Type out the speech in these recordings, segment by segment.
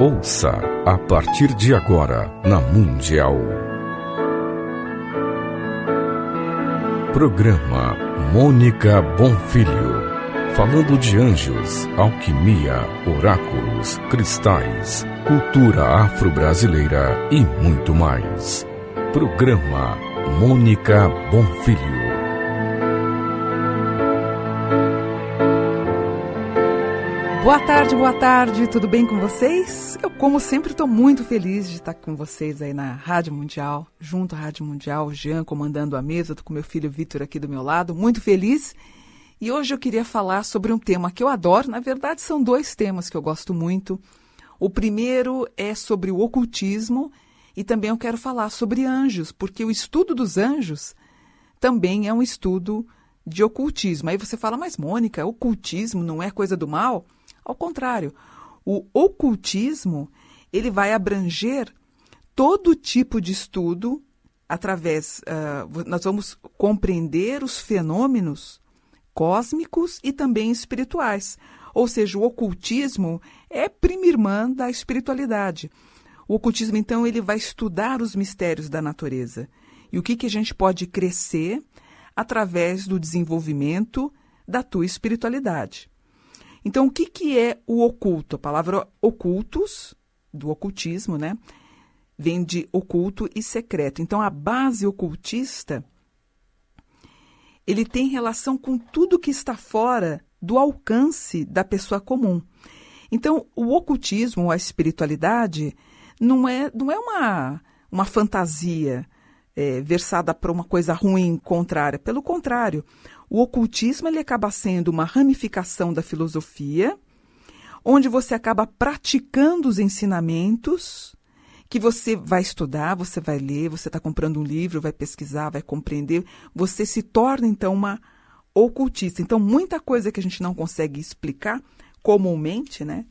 Ouça a partir de agora na Mundial. Programa Mônica Bonfilho. Falando de anjos, alquimia, oráculos, cristais, cultura afro-brasileira e muito mais. Programa Mônica Bonfilho. Boa tarde, boa tarde, tudo bem com vocês? Eu, como sempre, estou muito feliz de estar com vocês aí na Rádio Mundial, junto à Rádio Mundial, o Jean comandando a mesa, estou com meu filho Vitor aqui do meu lado, muito feliz. E hoje eu queria falar sobre um tema que eu adoro, na verdade são dois temas que eu gosto muito. O primeiro é sobre o ocultismo e também eu quero falar sobre anjos, porque o estudo dos anjos também é um estudo de ocultismo. Aí você fala, mas Mônica, ocultismo não é coisa do mal? Ao contrário, o ocultismo ele vai abranger todo tipo de estudo através uh, nós vamos compreender os fenômenos cósmicos e também espirituais. Ou seja, o ocultismo é prima irmã da espiritualidade. O ocultismo, então, ele vai estudar os mistérios da natureza e o que, que a gente pode crescer através do desenvolvimento da tua espiritualidade. Então, o que, que é o oculto? A palavra ocultos, do ocultismo, né? Vem de oculto e secreto. Então, a base ocultista, ele tem relação com tudo que está fora do alcance da pessoa comum. Então, o ocultismo, a espiritualidade, não é, não é uma, uma fantasia é, versada para uma coisa ruim, contrária. Pelo contrário, o ocultismo ele acaba sendo uma ramificação da filosofia, onde você acaba praticando os ensinamentos que você vai estudar, você vai ler, você está comprando um livro, vai pesquisar, vai compreender. Você se torna, então, uma ocultista. Então, muita coisa que a gente não consegue explicar comumente, né?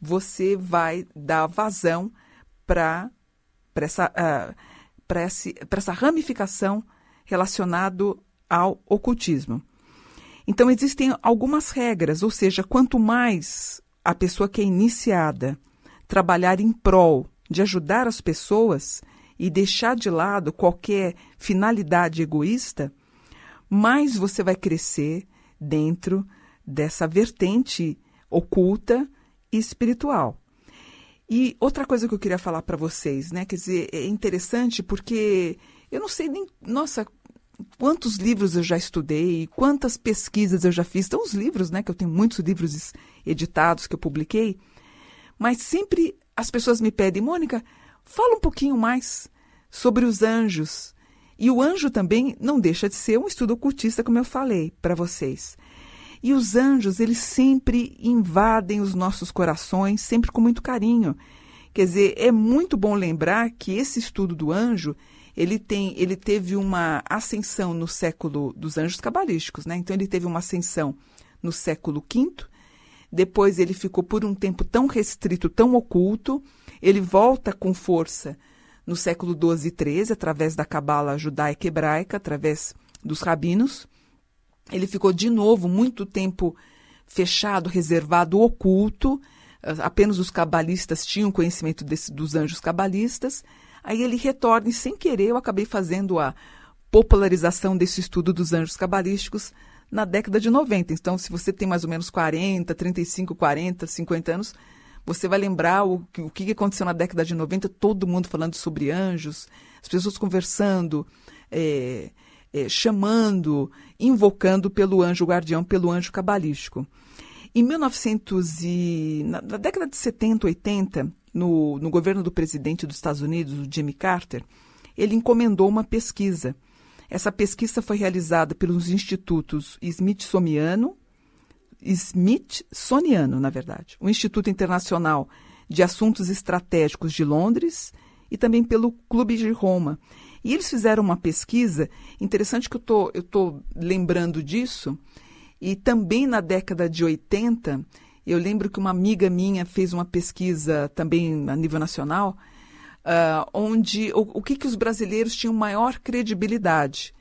Você vai dar vazão para essa, uh, essa ramificação relacionado ao ocultismo. Então, existem algumas regras, ou seja, quanto mais a pessoa que é iniciada trabalhar em prol de ajudar as pessoas e deixar de lado qualquer finalidade egoísta, mais você vai crescer dentro dessa vertente oculta e espiritual. E outra coisa que eu queria falar para vocês, né? Quer dizer, é interessante porque eu não sei nem. Nossa, quantos livros eu já estudei, quantas pesquisas eu já fiz. Então, os livros, né, que eu tenho muitos livros editados que eu publiquei, mas sempre as pessoas me pedem, Mônica, fala um pouquinho mais sobre os anjos. E o anjo também não deixa de ser um estudo ocultista, como eu falei para vocês. E os anjos, eles sempre invadem os nossos corações, sempre com muito carinho. Quer dizer, é muito bom lembrar que esse estudo do anjo ele tem, ele teve uma ascensão no século dos anjos cabalísticos, né? Então ele teve uma ascensão no século V. Depois ele ficou por um tempo tão restrito, tão oculto. Ele volta com força no século XII e XIII, através da cabala judaica hebraica, através dos rabinos. Ele ficou de novo muito tempo fechado, reservado, oculto. Ah, apenas os cabalistas tinham conhecimento desse, dos anjos cabalistas. Aí ele retorna e, sem querer, eu acabei fazendo a popularização desse estudo dos anjos cabalísticos na década de 90. Então, se você tem mais ou menos 40, 35, 40, 50 anos, você vai lembrar o, o que aconteceu na década de 90, todo mundo falando sobre anjos, as pessoas conversando, é, é, chamando, invocando pelo anjo guardião, pelo anjo cabalístico. Em 1900 e, na, na década de 70, 80, no, no governo do presidente dos Estados Unidos, o Jimmy Carter, ele encomendou uma pesquisa. Essa pesquisa foi realizada pelos institutos Smithsoniano, Smithsoniano, na verdade, o Instituto Internacional de Assuntos Estratégicos de Londres e também pelo Clube de Roma. E eles fizeram uma pesquisa, interessante que eu tô, estou tô lembrando disso, e também na década de 80, eu lembro que uma amiga minha fez uma pesquisa também a nível nacional, uh, onde o, o que, que os brasileiros tinham maior credibilidade.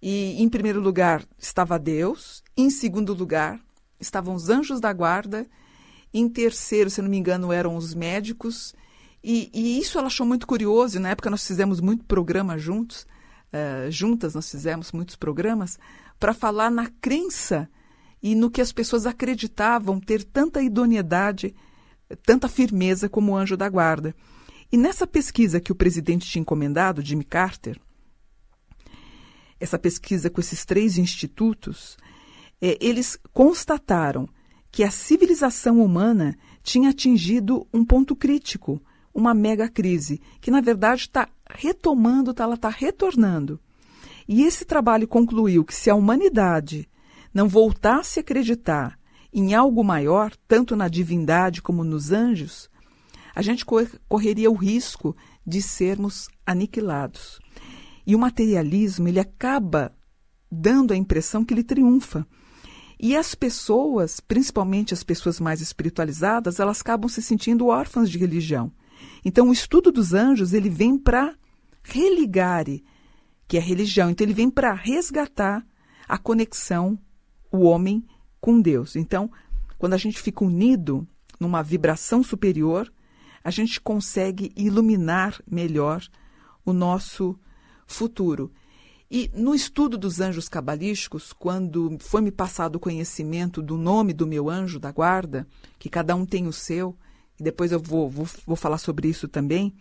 E, em primeiro lugar, estava Deus, em segundo lugar, estavam os anjos da guarda, em terceiro, se não me engano, eram os médicos. E, e isso ela achou muito curioso, e na época nós fizemos muito programa juntos, uh, juntas nós fizemos muitos programas, para falar na crença e no que as pessoas acreditavam ter tanta idoneidade, tanta firmeza como o anjo da guarda. E nessa pesquisa que o presidente tinha encomendado, Jimmy Carter, essa pesquisa com esses três institutos, é, eles constataram que a civilização humana tinha atingido um ponto crítico, uma mega crise, que na verdade está retomando, tá, ela está retornando. E esse trabalho concluiu que se a humanidade não voltasse a acreditar em algo maior, tanto na divindade como nos anjos, a gente correria o risco de sermos aniquilados. E o materialismo, ele acaba dando a impressão que ele triunfa. E as pessoas, principalmente as pessoas mais espiritualizadas, elas acabam se sentindo órfãs de religião. Então, o estudo dos anjos, ele vem para religare, que é religião. Então, ele vem para resgatar a conexão o homem com Deus. Então, quando a gente fica unido numa vibração superior, a gente consegue iluminar melhor o nosso futuro. E no estudo dos anjos cabalísticos, quando foi me passado o conhecimento do nome do meu anjo da guarda, que cada um tem o seu, e depois eu vou, vou, vou falar sobre isso também,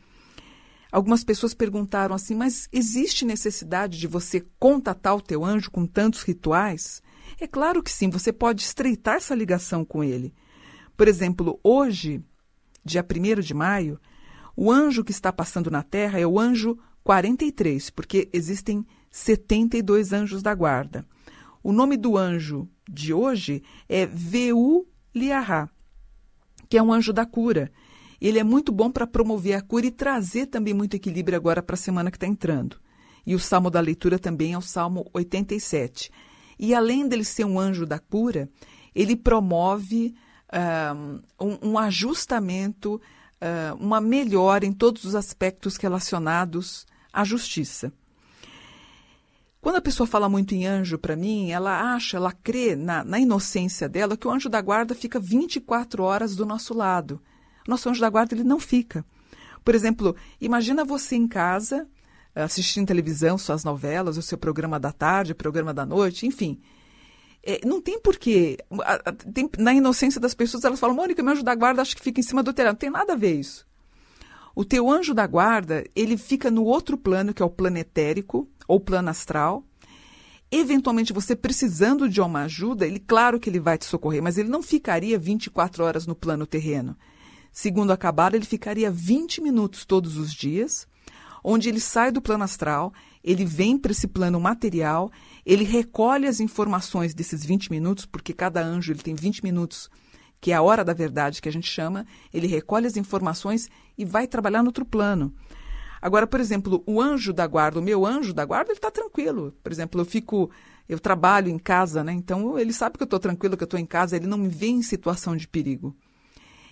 algumas pessoas perguntaram assim: mas existe necessidade de você contatar o teu anjo com tantos rituais? É claro que sim, você pode estreitar essa ligação com ele. Por exemplo, hoje, dia 1 de maio, o anjo que está passando na Terra é o anjo 43, porque existem 72 anjos da guarda. O nome do anjo de hoje é Veu Liahá, que é um anjo da cura. Ele é muito bom para promover a cura e trazer também muito equilíbrio agora para a semana que está entrando. E o salmo da leitura também é o Salmo 87. E além dele ser um anjo da cura, ele promove um, um ajustamento, uma melhora em todos os aspectos relacionados à justiça. Quando a pessoa fala muito em anjo para mim, ela acha, ela crê na, na, inocência dela que o anjo da guarda fica 24 horas do nosso lado. Nosso anjo da guarda ele não fica. Por exemplo, imagina você em casa assistindo televisão, suas novelas, o seu programa da tarde, programa da noite, enfim. É, não tem porquê. Tem, na inocência das pessoas, elas falam, Mônica, meu anjo da guarda acho que fica em cima do telhado. Não tem nada a ver isso. O teu anjo da guarda, ele fica no outro plano, que é o planetérico, ou plano astral. Eventualmente, você precisando de uma ajuda, ele claro que ele vai te socorrer, mas ele não ficaria 24 horas no plano terreno. Segundo a Cabala, ele ficaria 20 minutos todos os dias onde ele sai do plano astral, ele vem para esse plano material, ele recolhe as informações desses 20 minutos, porque cada anjo ele tem 20 minutos, que é a hora da verdade que a gente chama, ele recolhe as informações e vai trabalhar no outro plano. Agora, por exemplo, o anjo da guarda, o meu anjo da guarda, ele está tranquilo. Por exemplo, eu fico, eu trabalho em casa, né? Então ele sabe que eu estou tranquilo, que eu estou em casa, ele não me vê em situação de perigo.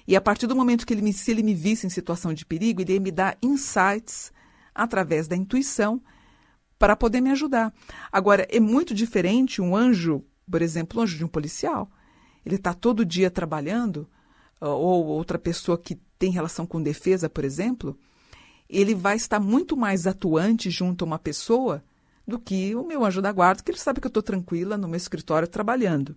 E a partir do momento que ele me, se ele me visse em situação de perigo, ele ia me dar insights através da intuição para poder me ajudar. Agora, é muito diferente um anjo, por exemplo, um anjo de um policial. Ele está todo dia trabalhando, ah, ou outra pessoa que tem relação com defesa, por exemplo, ele vai estar muito mais atuante junto a uma pessoa do que o meu anjo da guarda, que ele sabe que eu estou tranquila no meu escritório trabalhando.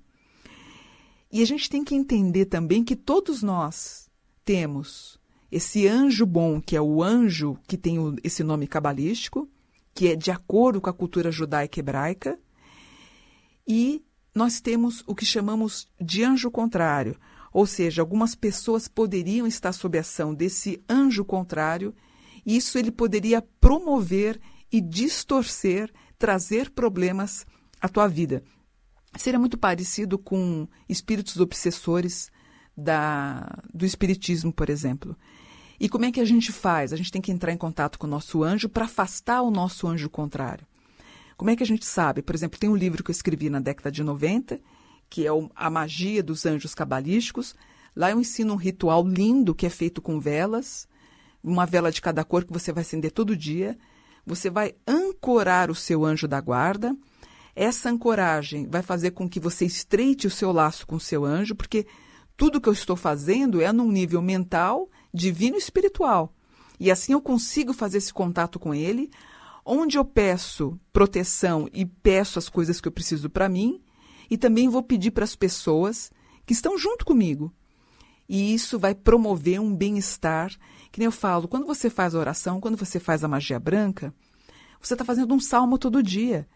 E a gente tem que entender também que todos nós temos esse anjo bom, que é o anjo que tem esse nome cabalístico, que é de acordo com a cultura judaica hebraica, e nós temos o que chamamos de anjo contrário, ou seja, algumas pessoas poderiam estar sob ação desse anjo contrário, e isso ele poderia promover e distorcer, trazer problemas à tua vida. Seria muito parecido com espíritos obsessores da, do espiritismo, por exemplo. E como é que a gente faz? A gente tem que entrar em contato com o nosso anjo para afastar o nosso anjo contrário. Como é que a gente sabe? Por exemplo, tem um livro que eu escrevi na década de 90, que é A Magia dos Anjos Cabalísticos. Lá eu ensino um ritual lindo que é feito com velas, uma vela de cada cor que você vai acender todo dia. Você vai ancorar o seu anjo da guarda. Essa ancoragem vai fazer com que você estreite o seu laço com o seu anjo, porque tudo que eu estou fazendo é num nível mental divino e espiritual. E assim eu consigo fazer esse contato com ele, onde eu peço proteção e peço as coisas que eu preciso para mim, e também vou pedir para as pessoas que estão junto comigo. E isso vai promover um bem-estar. Que nem eu falo, quando você faz a oração, quando você faz a magia branca, você está fazendo um salmo todo dia.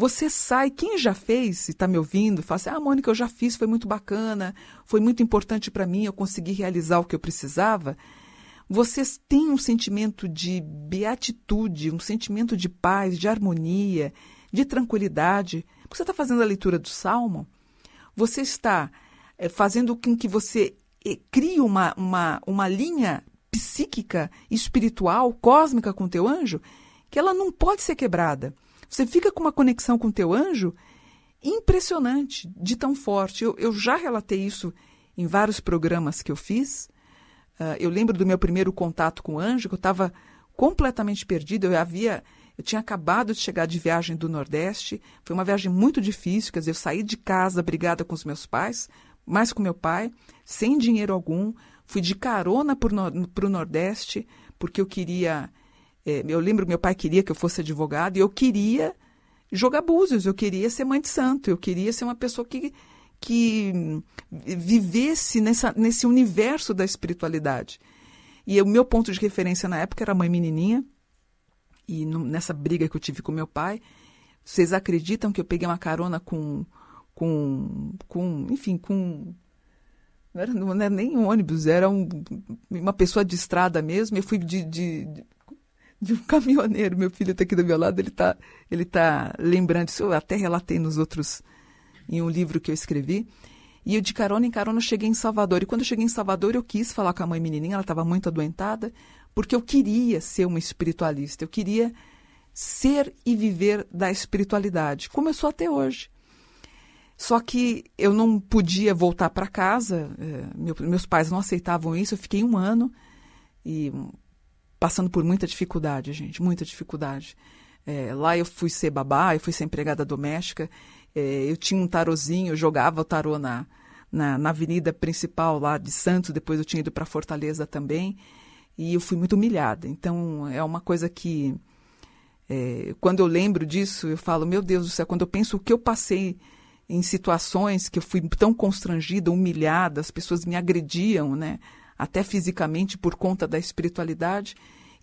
Você sai, quem já fez, se está me ouvindo, fala assim: ah, Mônica, eu já fiz, foi muito bacana, foi muito importante para mim, eu consegui realizar o que eu precisava. Você tem um sentimento de beatitude, um sentimento de paz, de harmonia, de tranquilidade. você está fazendo a leitura do salmo, você está é, fazendo com que você é, crie uma, uma, uma linha psíquica, espiritual, cósmica com teu anjo, que ela não pode ser quebrada. Você fica com uma conexão com o teu anjo impressionante, de tão forte. Eu, eu já relatei isso em vários programas que eu fiz. Uh, eu lembro do meu primeiro contato com o anjo, que eu estava completamente perdido. Eu havia, eu tinha acabado de chegar de viagem do Nordeste. Foi uma viagem muito difícil, quer dizer, eu saí de casa brigada com os meus pais, mais com meu pai, sem dinheiro algum. Fui de carona para o Nordeste, porque eu queria é, eu lembro que meu pai queria que eu fosse advogado e eu queria jogar búzios, eu queria ser mãe de santo, eu queria ser uma pessoa que, que vivesse nessa, nesse universo da espiritualidade. E o meu ponto de referência na época era a mãe menininha. E no, nessa briga que eu tive com meu pai, vocês acreditam que eu peguei uma carona com. com, com enfim, com. Não era, não era nem um ônibus, era um, uma pessoa de estrada mesmo. Eu fui de, de de um caminhoneiro. Meu filho está aqui do meu lado, ele está ele tá lembrando isso. Eu até relatei nos outros, em um livro que eu escrevi. E eu, de carona em carona, cheguei em Salvador. E quando eu cheguei em Salvador, eu quis falar com a mãe menininha, ela estava muito adoentada, porque eu queria ser uma espiritualista. Eu queria ser e viver da espiritualidade, como eu sou até hoje. Só que eu não podia voltar para casa, eh, meus pais não aceitavam isso. Eu fiquei um ano e passando por muita dificuldade, gente, muita dificuldade. É, lá eu fui ser babá, eu fui ser empregada doméstica, é, eu tinha um tarozinho, eu jogava o tarô na, na, na avenida principal lá de Santos, depois eu tinha ido para Fortaleza também, e eu fui muito humilhada. Então, é uma coisa que, é, quando eu lembro disso, eu falo, meu Deus do céu, quando eu penso o que eu passei em situações que eu fui tão constrangida, humilhada, as pessoas me agrediam, né? até fisicamente por conta da espiritualidade.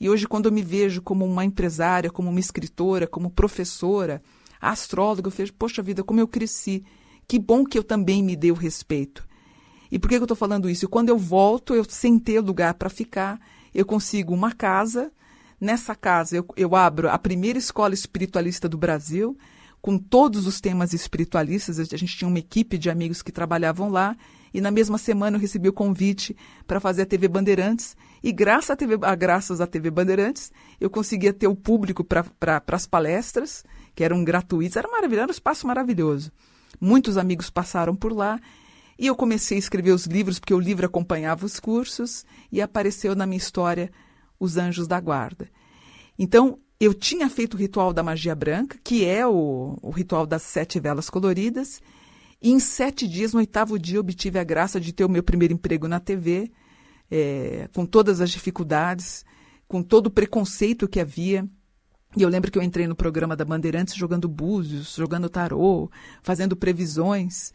E hoje, quando eu me vejo como uma empresária, como uma escritora, como professora, astróloga, eu vejo, poxa vida, como eu cresci. Que bom que eu também me dei o respeito. E por que, eu estou falando isso? Quando eu volto, eu sem ter lugar para ficar, eu consigo uma casa. Nessa casa, eu, eu abro a primeira escola espiritualista do Brasil, com todos os temas espiritualistas. A gente tinha uma equipe de amigos que trabalhavam lá e na mesma semana eu recebi o convite para fazer a TV Bandeirantes. E graças à TV, a, ah, graças à TV Bandeirantes, eu conseguia ter o público para pra, as palestras, que eram gratuitas. Era maravilhoso, era um espaço maravilhoso. Muitos amigos passaram por lá. E eu comecei a escrever os livros, porque o livro acompanhava os cursos, e apareceu na minha história Os Anjos da Guarda. Então, eu tinha feito o ritual da magia branca, que é o, o ritual das sete velas coloridas, e em sete dias, no oitavo dia, obtive a graça de ter o meu primeiro emprego na TV, é, com todas as dificuldades, com todo o preconceito que havia. E eu lembro que eu entrei no programa da Bandeirantes jogando búzios, jogando tarô, fazendo previsões.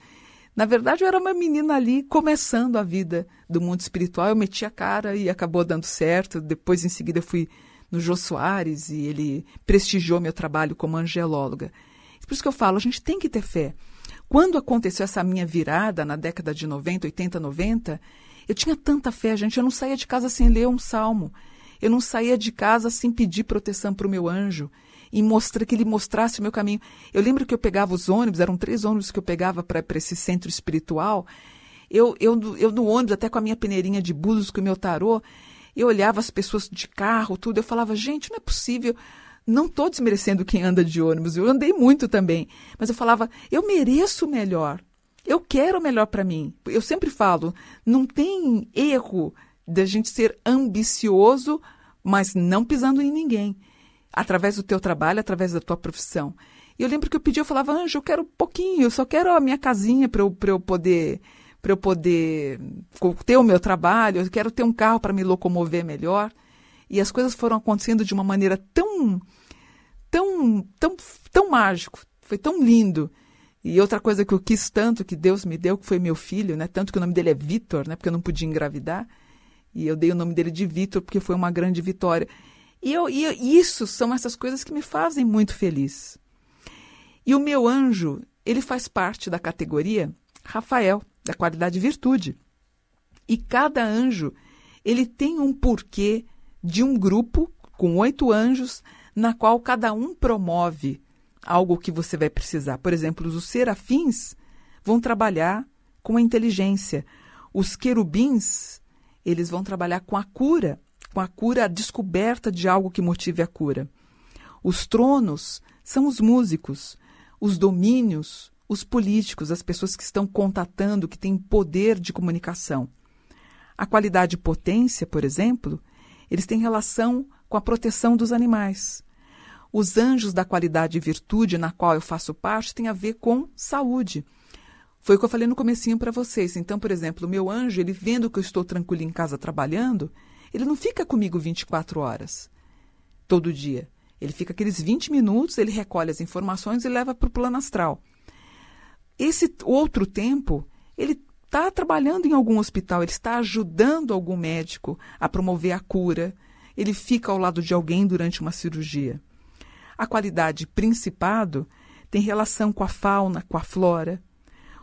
Na verdade, eu era uma menina ali começando a vida do mundo espiritual. Eu meti a cara e acabou dando certo. Depois, em seguida, eu fui no Jô Soares e ele prestigiou meu trabalho como angelóloga. Por isso que eu falo, a gente tem que ter fé. Quando aconteceu essa minha virada na década de 90, 80, 90, eu tinha tanta fé, gente. Eu não saía de casa sem ler um salmo. Eu não saía de casa sem pedir proteção para o meu anjo e mostrar que ele mostrasse o meu caminho. Eu lembro que eu pegava os ônibus, eram três ônibus que eu pegava para esse centro espiritual. Eu, eu, eu no ônibus, até com a minha peneirinha de búzios, com o meu tarô, eu olhava as pessoas de carro, tudo. Eu falava, gente, não é possível não estou desmerecendo quem anda de ônibus, eu andei muito também, mas eu falava, eu mereço o melhor, eu quero o melhor para mim. Eu sempre falo, não tem erro da gente ser ambicioso, mas não pisando em ninguém, através do teu trabalho, através da tua profissão. E eu lembro que eu pedi, eu falava, Anjo, eu quero um pouquinho, eu só quero a minha casinha para eu, eu poder para eu poder ter o meu trabalho, eu quero ter um carro para me locomover melhor. E as coisas foram acontecendo de uma maneira tão, tão, tão, tão mágico. Foi tão lindo. E outra coisa que eu quis tanto, que Deus me deu, que foi meu filho, né? Tanto que o nome dele é Vitor, né? Porque eu não podia engravidar. E eu dei o nome dele de Vitor porque foi uma grande vitória. E, eu, e eu, isso são essas coisas que me fazem muito feliz. E o meu anjo, ele faz parte da categoria Rafael, da qualidade virtude. E cada anjo, ele tem um porquê, de um grupo com oito anjos, na qual cada um promove algo que você vai precisar. Por exemplo, os serafins vão trabalhar com a inteligência. Os querubins, eles vão trabalhar com a cura, com a cura, a descoberta de algo que motive a cura. Os tronos são os músicos, os domínios, os políticos, as pessoas que estão contatando, que têm poder de comunicação. A qualidade potência, por exemplo, eles têm relação com a proteção dos animais. Os anjos da qualidade e virtude, na qual eu faço parte, têm a ver com saúde. Foi o que eu falei no comecinho para vocês. Então, por exemplo, o meu anjo, ele vendo que eu estou tranquilo em casa trabalhando, ele não fica comigo 24 horas todo dia. Ele fica aqueles 20 minutos, ele recolhe as informações e leva para o plano astral. Esse outro tempo, ele está trabalhando em algum hospital, ele está ajudando algum médico a promover a cura, ele fica ao lado de alguém durante uma cirurgia. A qualidade principado tem relação com a fauna, com a flora.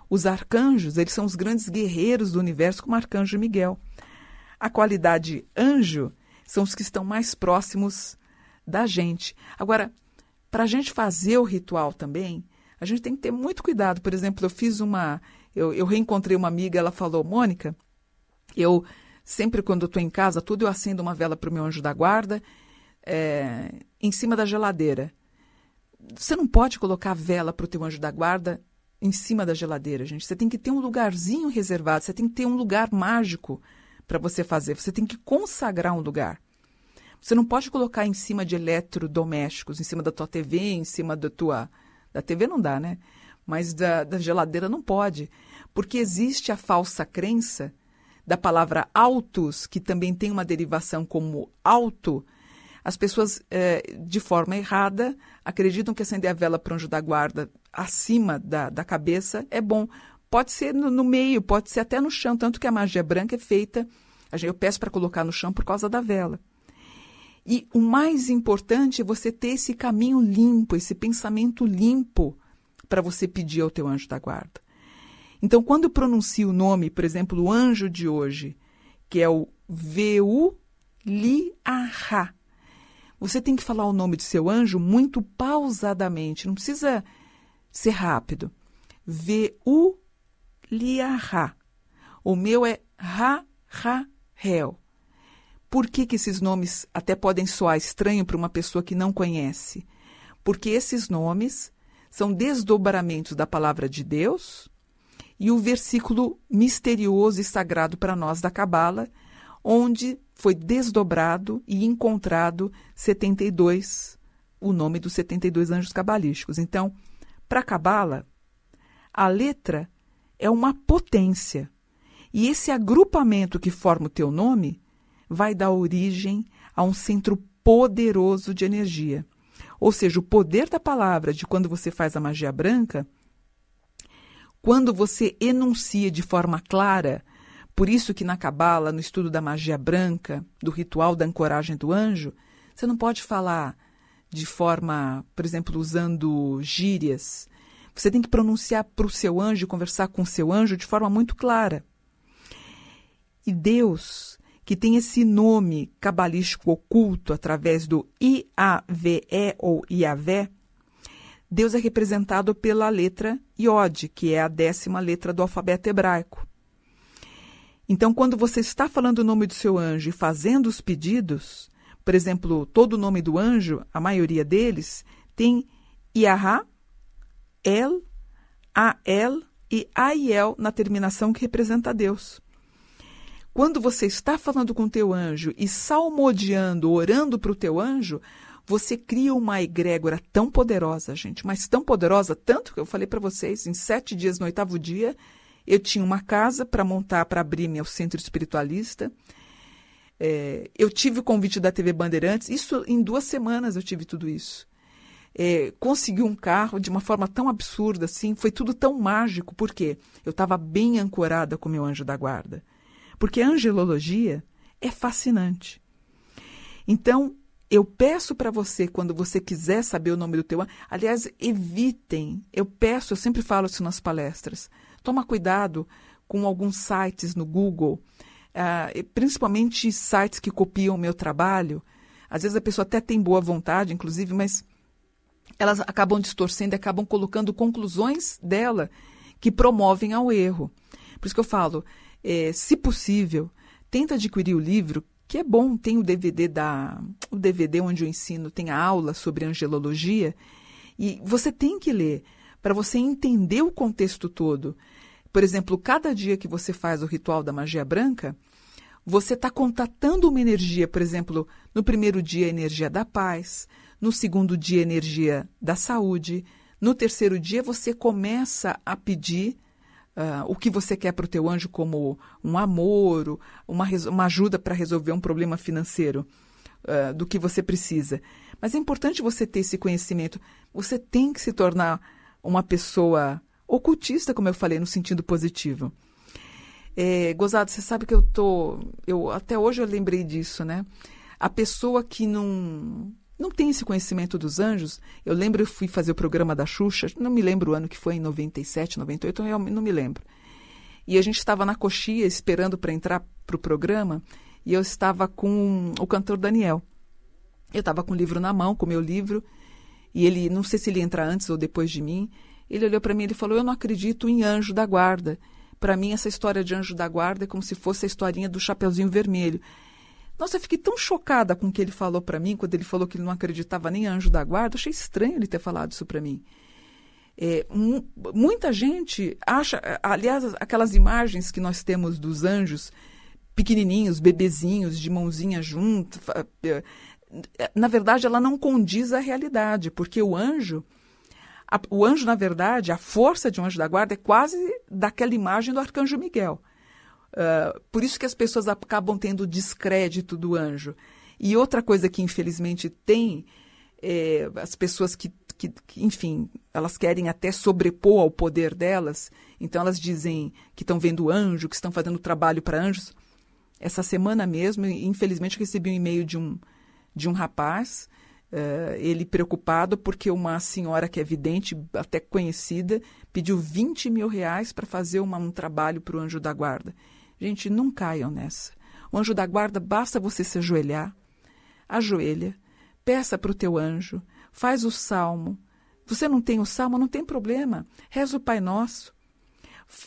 Os arcanjos, eles são os grandes guerreiros do universo, como Arcanjo Miguel. A qualidade anjo são os que estão mais próximos da gente. Agora, para a gente fazer o ritual também, a gente tem que ter muito cuidado. Por exemplo, eu fiz uma eu, eu reencontrei uma amiga, ela falou, Mônica, eu sempre quando estou em casa, tudo eu acendo uma vela para o meu anjo da guarda é, em cima da geladeira. Você não pode colocar vela para o teu anjo da guarda em cima da geladeira, gente. Você tem que ter um lugarzinho reservado, você tem que ter um lugar mágico para você fazer. Você tem que consagrar um lugar. Você não pode colocar em cima de eletrodomésticos, em cima da tua TV, em cima da tua. Da TV não dá, né? mas da, da geladeira não pode, porque existe a falsa crença da palavra autos, que também tem uma derivação como alto, as pessoas, é, de forma errada, acreditam que acender a vela para o anjo da guarda acima da, da cabeça é bom. Pode ser no, no, meio, pode ser até no chão, tanto que a magia branca é feita, eu peço para colocar no chão por causa da vela. E o mais importante é você ter esse caminho limpo, esse pensamento limpo para você pedir ao teu anjo da guarda. Então, quando eu pronuncio o nome, por exemplo, o anjo de hoje, que é o Veuliahá, você tem que falar o nome do seu anjo muito pausadamente, não precisa ser rápido. Veuliahá. O meu é Ra-Ra-Hel. Por que, que esses nomes até podem soar estranho para uma pessoa que não conhece? Porque esses nomes são desdobramentos da palavra de Deus e o versículo misterioso e sagrado para nós da Cabala, onde foi desdobrado e encontrado 72, o nome dos 72 anjos cabalísticos. Então, para a Cabala, a letra é uma potência. E esse agrupamento que forma o teu nome vai dar origem a um centro poderoso de energia. Ou seja, o poder da palavra de quando você faz a magia branca, quando você enuncia de forma clara, por isso que na cabala, no estudo da magia branca, do ritual da ancoragem do anjo, você não pode falar de forma, por exemplo, usando gírias. Você tem que pronunciar para o seu anjo, conversar com o seu anjo de forma muito clara. E Deus, que tem esse nome cabalístico oculto através do IAVE ou IAVE, Deus é representado pela letra Iod, que é a décima letra do alfabeto hebraico. Então, quando você está falando o nome do seu anjo e fazendo os pedidos, por exemplo, todo o nome do anjo, a maioria deles, tem Iahá, El, Ael e Aiel na terminação que representa Deus. Quando você está falando com o teu anjo e salmodiando, orando para o teu anjo, você cria uma egrégora tão poderosa, gente, mas tão poderosa, tanto que eu falei para vocês, em sete dias, no oitavo dia, eu tinha uma casa para montar, para abrir meu centro espiritualista. É, eu tive o convite da TV Bandeirantes, isso em duas semanas eu tive tudo isso. É, consegui um carro de uma forma tão absurda assim, foi tudo tão mágico, porque eu estava bem ancorada com meu anjo da guarda porque a angelologia é fascinante. Então, eu peço para você, quando você quiser saber o nome do teu anjo, aliás, evitem, eu peço, eu sempre falo isso nas palestras, toma cuidado com alguns sites no Google, uh, principalmente sites que copiam o meu trabalho. Às vezes a pessoa até tem boa vontade, inclusive, mas elas acabam distorcendo e acabam colocando conclusões dela que promovem ao erro. Por isso que eu falo, é, se possível, tenta adquirir o livro, que é bom, tem o DVD da. o DVD onde eu ensino, tem a aula sobre angelologia, e você tem que ler para você entender o contexto todo. Por exemplo, cada dia que você faz o ritual da magia branca, você está contatando uma energia, por exemplo, no primeiro dia a energia da paz, no segundo dia a energia da saúde, no terceiro dia você começa a pedir uh, o que você quer para o teu anjo como um amor, uma, uma ajuda para resolver um problema financeiro, uh, do que você precisa. Mas é importante você ter esse conhecimento. Você tem que se tornar uma pessoa ocultista, como eu falei, no sentido positivo. É, gozado, você sabe que eu tô, eu até hoje eu lembrei disso, né? A pessoa que não não tem esse conhecimento dos anjos. Eu lembro, eu fui fazer o programa da Xuxa, não me lembro o ano que foi, em 97, 98, eu não me lembro. E a gente estava na coxia esperando para entrar para o programa e eu estava com o cantor Daniel. Eu estava com o livro na mão, com o meu livro, e ele, não sei se ele entra antes ou depois de mim, ele olhou para mim e falou: Eu não acredito em anjo da guarda. Para mim, essa história de anjo da guarda é como se fosse a historinha do Chapeuzinho Vermelho. Nossa, eu fiquei tão chocada com o que ele falou para mim, quando ele falou que ele não acreditava nem anjo da guarda. Achei estranho ele ter falado isso para mim. É, muita gente acha, aliás, aquelas imagens que nós temos dos anjos pequenininhos, bebezinhos, de mãozinha junto, é, na verdade, ela não condiz à realidade, porque o anjo, a, o anjo, na verdade, a força de um anjo da guarda é quase daquela imagem do arcanjo Miguel. Ah, por isso que as pessoas acabam tendo descrédito do anjo. E outra coisa que infelizmente tem é, as pessoas que, que, que, enfim, elas querem até sobrepor ao poder delas, então elas dizem que estão vendo anjo, que estão fazendo trabalho para anjos. Essa semana mesmo, infelizmente, eu recebi um e-mail de um, de um rapaz, uh, ele preocupado porque uma senhora que é vidente, até conhecida, pediu 20 mil reais para fazer uma, um trabalho para o anjo da guarda. Gente, não caiam nessa. O anjo da guarda, basta você se ajoelhar. Ajoelha, peça para o teu anjo, faz o salmo. Você não tem o salmo, não tem problema. Reza o Pai Nosso.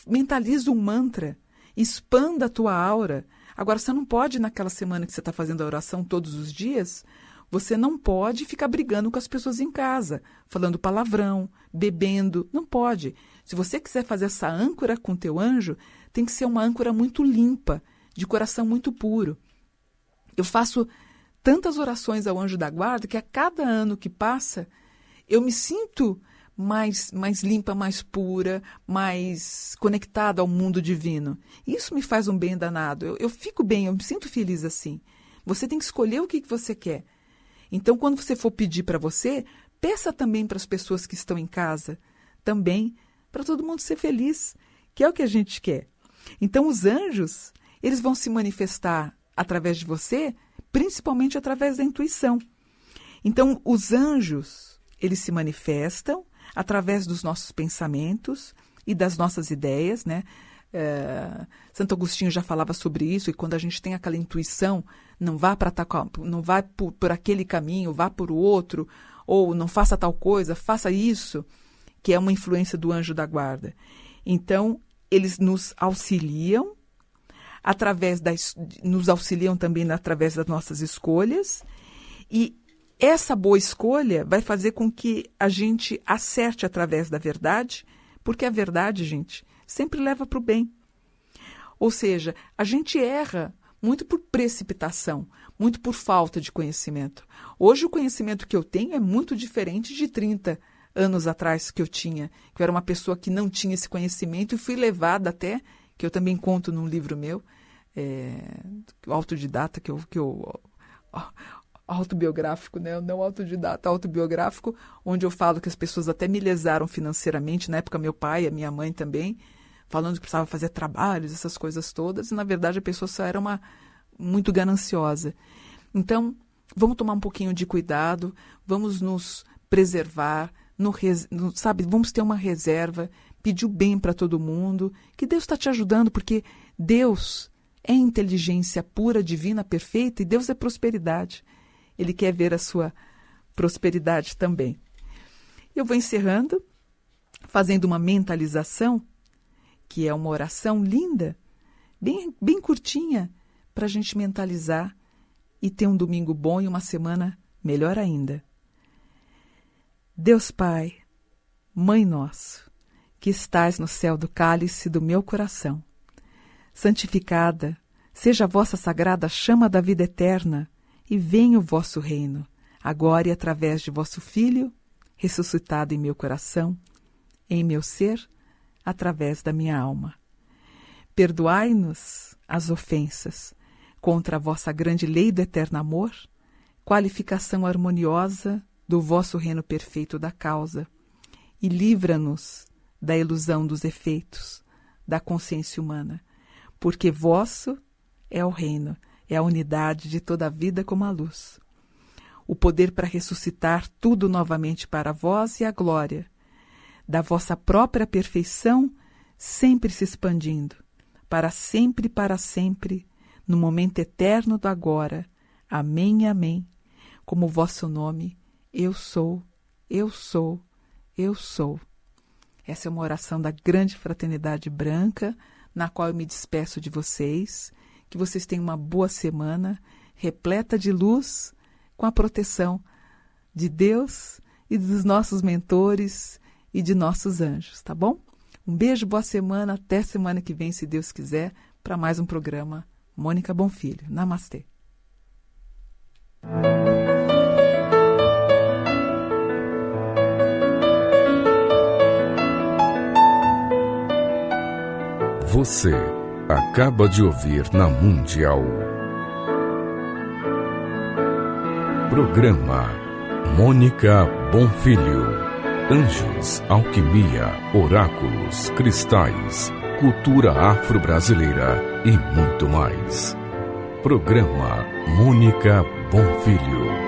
Mentaliza um mantra. Expanda a tua aura. Agora, você não pode, naquela semana que você está fazendo a oração todos os dias, você não pode ficar brigando com as pessoas em casa, falando palavrão, bebendo. Não pode. Se você quiser fazer essa âncora com teu anjo, tem que ser uma âncora muito limpa, de coração muito puro. Eu faço tantas orações ao anjo da guarda que a cada ano que passa eu me sinto mais, mais limpa, mais pura, mais conectada ao mundo divino. Isso me faz um bem danado. Eu, eu fico bem, eu me sinto feliz assim. Você tem que escolher o que, que você quer. Então, quando você for pedir para você, peça também para as pessoas que estão em casa, também, para todo mundo ser feliz, que é o que a gente quer. Então, os anjos, eles vão se manifestar através de você, principalmente através da intuição. Então, os anjos, eles se manifestam através dos nossos pensamentos e das nossas ideias, né? É, Santo Agostinho já falava sobre isso e quando a gente tem aquela intuição, não vá para não vá por, por aquele caminho, vá por outro, ou não faça tal coisa, faça isso, que é uma influência do anjo da guarda. Então, eles nos auxiliam através das nos auxiliam também através das nossas escolhas e essa boa escolha vai fazer com que a gente acerte através da verdade, porque a verdade, gente, sempre leva para o bem. Ou seja, a gente erra muito por precipitação, muito por falta de conhecimento. Hoje, o conhecimento que eu tenho é muito diferente de 30 anos atrás que eu tinha, que eu era uma pessoa que não tinha esse conhecimento e fui levada até, que eu também conto num livro meu, é, autodidata, que eu, que eu autobiográfico, né? não autodidata, autobiográfico, onde eu falo que as pessoas até me lesaram financeiramente, na época meu pai, a minha mãe também, falando que precisava fazer trabalhos, essas coisas todas, e na verdade a pessoa só era uma muito gananciosa. Então, vamos tomar um pouquinho de cuidado, vamos nos preservar, no, no, sabe, vamos ter uma reserva, pedir o bem para todo mundo, que Deus está te ajudando, porque Deus é inteligência pura, divina, perfeita, e Deus é prosperidade. Ele quer ver a sua prosperidade também. Eu vou encerrando, fazendo uma mentalização, que é uma oração linda, bem, bem curtinha, para a gente mentalizar e ter um domingo bom e uma semana melhor ainda. Deus Pai, Mãe Nosso, que estás no céu do cálice do meu coração, santificada seja a vossa sagrada chama da vida eterna, e venha o vosso reino, agora e através de vosso Filho, ressuscitado em meu coração, em meu ser, através da minha alma. Perdoai-nos as ofensas contra a vossa grande lei do eterno amor, qualificação harmoniosa do vosso reino perfeito da causa e livra-nos da ilusão dos efeitos da consciência humana, porque vosso é o reino, é a unidade de toda a vida como a luz. O poder para ressuscitar tudo novamente para vós e a glória da vossa própria perfeição, sempre se expandindo, para sempre, para sempre, no momento eterno do agora. Amém, amém. Como vosso nome eu sou, eu sou, eu sou. Essa é uma oração da grande fraternidade branca, na qual eu me despeço de vocês. Que vocês tenham uma boa semana, repleta de luz, com a proteção de Deus e dos nossos mentores e de nossos anjos, tá bom? Um beijo, boa semana, até semana que vem, se Deus quiser, para mais um programa Mônica Bonfilho. Namastê. Você acaba de ouvir na Mundial. Programa Mônica Bonfilho. Anjos, alquimia, oráculos, cristais, cultura afro-brasileira e muito mais. Programa Mônica Bonfilho.